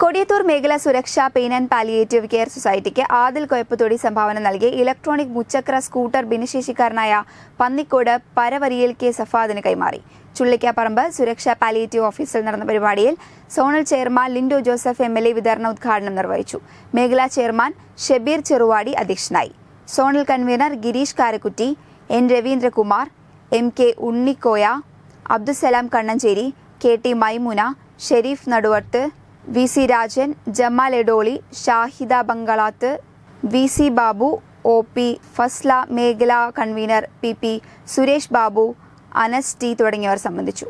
കൊടിയത്തൂർ മേഖലാ സുരക്ഷാ pain and palliative care സൊസൈറ്റിക്ക് ആദിൽ കൊയപ്പത്തൊടി സംഭാവന നൽകിയ ഇലക്ട്രോണിക് മുച്ചക്ര സ്കൂട്ടർ ഭിന്നശേഷിക്കാരനായ പന്നിക്കോട് പരവരിയൽ കെ സഫാദിന് കൈമാറി ചുള്ളിക്കാപ്പറമ്പ് സുരക്ഷാ പാലിയേറ്റീവ് ഓഫീസിൽ നടന്ന പരിപാടിയിൽ zonal chairman Linto Joseph M L A വിതരണ ഉദ്ഘാടനം നിർവഹിച്ചു മേഖലാ ചെയർമാൻ ഷബീർ ചെറുവാടി അധ്യക്ഷനായി zonal convener Gireesh Karakkutty N Raveendrakumar M K Unnikoya Abdussalam Kannancheri K T Maimuna Shareef Naduvarth V C Rajan Jamal Edoli Shahida Bangalath V C Babu O P Fasla മേഖലാ convener P P Suresh Babu Anas T തുടങ്ങിയവർ സംബന്ധിച്ചു